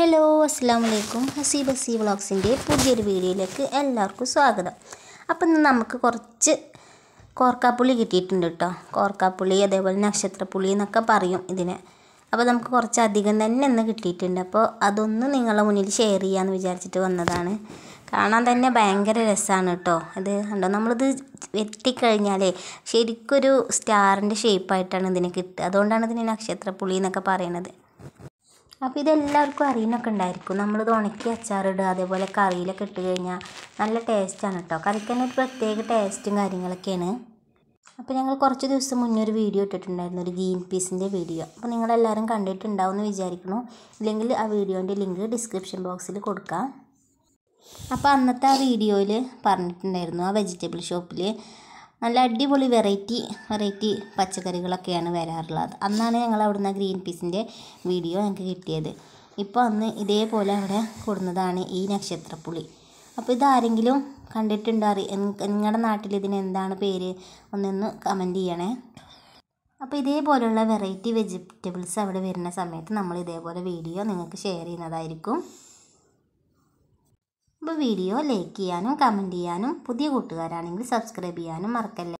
hello അസ്സാം വലൈക്കും ഹസീബ് ഹസി വ്ളോഗ്സിൻ്റെ പുതിയൊരു വീഡിയോയിലേക്ക് എല്ലാവർക്കും സ്വാഗതം അപ്പം ഇന്ന് നമുക്ക് കുറച്ച് കോർക്കാപ്പുളി കിട്ടിയിട്ടുണ്ട് കേട്ടോ കോർക്കാപ്പുളി അതേപോലെ നക്ഷത്രപ്പുളി എന്നൊക്കെ പറയും ഇതിനെ അപ്പോൾ നമുക്ക് കുറച്ച് അധികം തന്നെ ഇന്ന് കിട്ടിയിട്ടുണ്ട് അപ്പോൾ അതൊന്ന് നിങ്ങളെ മുന്നിൽ ഷെയർ ചെയ്യാമെന്ന് വിചാരിച്ചിട്ട് വന്നതാണ് കാണാൻ തന്നെ ഭയങ്കര രസമാണ് കേട്ടോ അത് കണ്ടോ നമ്മളിത് വെട്ടിക്കഴിഞ്ഞാലേ ശരിക്കൊരു സ്റ്റാറിൻ്റെ ഷേപ്പായിട്ടാണ് ഇതിന് കിട്ടുക അതുകൊണ്ടാണ് ഇതിന് നക്ഷത്രപ്പുളി എന്നൊക്കെ പറയണത് അപ്പോൾ ഇതെല്ലാവർക്കും അറിയുന്നൊക്കെ ഉണ്ടായിരിക്കും നമ്മളിത് ഉണക്കി അച്ചാറിടുക അതേപോലെ കറിയിലൊക്കെ ഇട്ട് കഴിഞ്ഞാൽ നല്ല ടേസ്റ്റാണ് കേട്ടോ കറിക്ക് തന്നെ ഒരു പ്രത്യേക ടേസ്റ്റും കാര്യങ്ങളൊക്കെയാണ് അപ്പോൾ ഞങ്ങൾ കുറച്ച് ദിവസം മുന്നേ ഒരു വീഡിയോ ഇട്ടിട്ടുണ്ടായിരുന്നു ഒരു ഗ്രീൻ പീസിൻ്റെ വീഡിയോ അപ്പോൾ നിങ്ങളെല്ലാവരും കണ്ടിട്ടുണ്ടാവും എന്ന് വിചാരിക്കുന്നു ഇല്ലെങ്കിൽ ആ വീഡിയോൻ്റെ ലിങ്ക് ഡിസ്ക്രിപ്ഷൻ ബോക്സിൽ കൊടുക്കാം അപ്പോൾ അന്നത്തെ ആ വീഡിയോയിൽ പറഞ്ഞിട്ടുണ്ടായിരുന്നു ആ വെജിറ്റബിൾ ഷോപ്പിൽ നല്ല അടിപൊളി വെറൈറ്റി വെറൈറ്റി പച്ചക്കറികളൊക്കെയാണ് വരാറുള്ളത് അന്നാണ് ഞങ്ങൾ അവിടുന്ന് ഗ്രീൻ പീസിൻ്റെ വീഡിയോ ഞങ്ങൾക്ക് കിട്ടിയത് ഇപ്പോൾ അന്ന് ഇതേപോലെ അവിടെ കൂടുന്നതാണ് ഈ നക്ഷത്രപ്പുളി അപ്പോൾ ഇതാരെങ്കിലും കണ്ടിട്ടുണ്ടോ അറി നിങ്ങളുടെ നാട്ടിൽ ഇതിന് എന്താണ് പേര് ഒന്നൊന്ന് കമൻറ്റ് ചെയ്യണേ അപ്പോൾ ഇതേപോലെയുള്ള വെറൈറ്റി വെജിറ്റബിൾസ് അവിടെ വരുന്ന സമയത്ത് നമ്മൾ ഇതേപോലെ വീഡിയോ നിങ്ങൾക്ക് ഷെയർ ചെയ്യുന്നതായിരിക്കും അപ്പോൾ വീഡിയോ ലൈക്ക് ചെയ്യാനും കമൻറ്റ് ചെയ്യാനും പുതിയ കൂട്ടുകാരാണെങ്കിൽ സബ്സ്ക്രൈബ് ചെയ്യാനും മറക്കല്ലേ